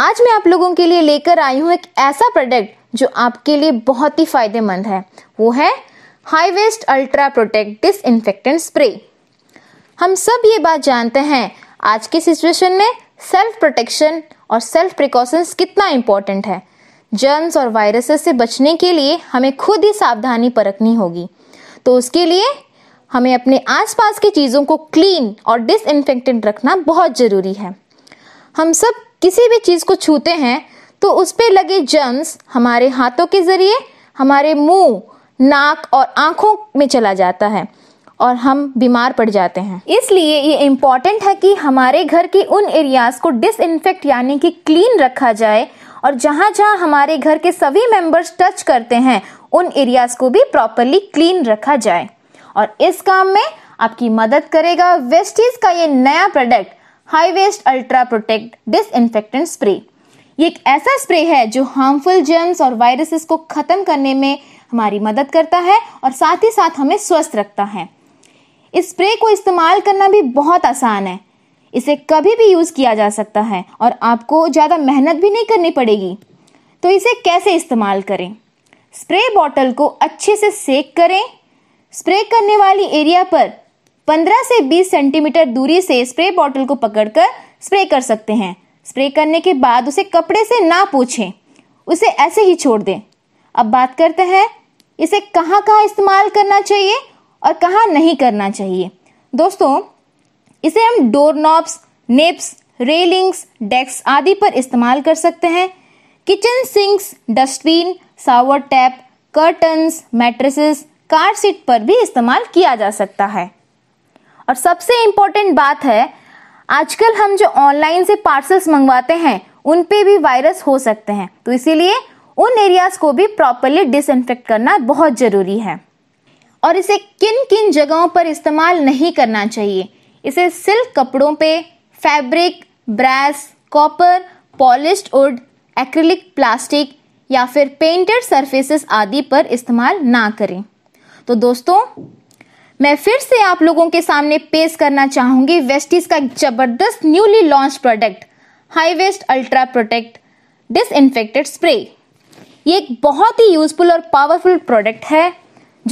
आज मैं आप लोगों के लिए लेकर आई हूँ एक ऐसा प्रोडक्ट जो आपके लिए बहुत ही फायदेमंद है वो है hi vest ultra protect disinfectant spray हम सब ये बात जानते हैं आज के सिचुएशन में सेल्फ प्रोटेक्शन और सेल्फ प्रिकॉशंस कितना इम्पोर्टेंट है जर्म्स और वायरसेस से बचने के लिए हमें खुद ही सावधानी परखनी होगी तो उसके लिए हमें अपने आसपास की चीज़ों को क्लीन और डिसइनफेक्टेंट रखना बहुत ज़रूरी है हम सब किसी भी चीज़ को छूते हैं तो उस पर लगे जर्म्स हमारे हाथों के ज़रिए हमारे मुंह, नाक और आँखों में चला जाता है और हम बीमार पड़ जाते हैं इसलिए ये इम्पॉर्टेंट है कि हमारे घर की उन एरियाज़ को डिसइनफेक्ट यानी कि क्लीन रखा जाए और जहाँ जहाँ हमारे घर के सभी मेंबर्स टच करते हैं उन एरियाज़ को भी प्रॉपरली क्लीन रखा जाए और इस काम में आपकी मदद करेगा वेस्टीज़ का ये नया product hi vest ultra protect disinfectant spray ये एक ऐसा स्प्रे है जो हार्मफुल जर्म्स और वायरसेस को ख़त्म करने में हमारी मदद करता है और साथ ही साथ हमें स्वस्थ रखता है इस स्प्रे को इस्तेमाल करना भी बहुत आसान है इसे कभी भी यूज़ किया जा सकता है और आपको ज़्यादा मेहनत भी नहीं करनी पड़ेगी तो इसे कैसे इस्तेमाल करें स्प्रे बॉटल को अच्छे से सेक करें स्प्रे करने वाली एरिया पर 15 से 20 सेंटीमीटर दूरी से स्प्रे बॉटल को पकड़कर स्प्रे कर सकते हैं स्प्रे करने के बाद उसे कपड़े से ना पूछें उसे ऐसे ही छोड़ दें अब बात करते हैं इसे कहाँ कहाँ इस्तेमाल करना चाहिए और कहाँ नहीं करना चाहिए दोस्तों इसे हम डोर नॉब्स नेप्स रेलिंग्स डेस्क आदि पर इस्तेमाल कर सकते हैं kitchen sinks dustbin shower tap curtains mattresses car seat पर भी इस्तेमाल किया जा सकता है और सबसे इम्पोर्टेंट बात है आजकल हम जो ऑनलाइन से पार्सल्स मंगवाते हैं उन पे भी वायरस हो सकते हैं तो इसीलिए उन एरियाज को भी प्रॉपरली डिसइनफेक्ट करना बहुत ज़रूरी है और इसे किन किन जगहों पर इस्तेमाल नहीं करना चाहिए इसे सिल्क कपड़ों पे fabric brass copper polish wood acrylic plastic या फिर पेंटेड सरफेसेस आदि पर इस्तेमाल ना करें तो दोस्तों मैं फिर से आप लोगों के सामने पेश करना चाहूंगी वेस्टिस का जबरदस्त newly launch product hi vest ultra protect infected spray ये एक बहुत ही यूजफुल और पावरफुल प्रोडक्ट है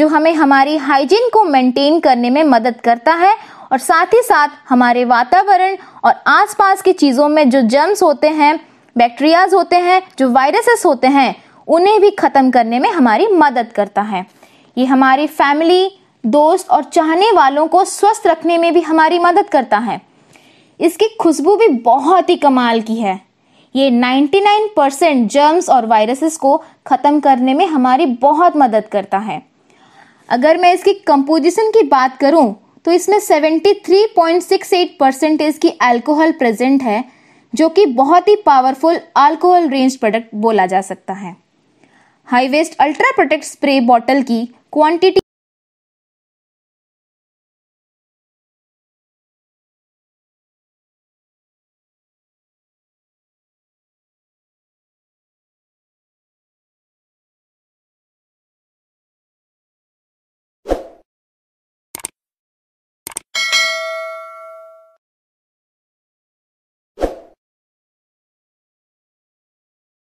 जो हमें हमारी हाइजीन को मेंटेन करने में मदद करता है और साथ ही साथ हमारे वातावरण और आसपास की चीज़ों में जो जर्म्स होते हैं बैक्टीरियाज होते हैं जो वायरसेस होते हैं उन्हें भी ख़त्म करने में हमारी मदद करता है ये हमारी फैमिली दोस्त और चाहने वालों को स्वस्थ रखने में भी हमारी मदद करता है इसकी खुशबू भी बहुत ही कमाल की है ये 99 परसेंट जर्म्स और वायरसेस को ख़त्म करने में हमारी बहुत मदद करता है अगर मैं इसकी कंपोजिशन की बात करूं तो इसमें 73.68 परसेंटेज की अल्कोहल प्रेजेंट है जो कि बहुत ही पावरफुल अल्कोहल रेंज प्रोडक्ट बोला जा सकता है hi vest ultra protect spray bottle की क्वांटिटी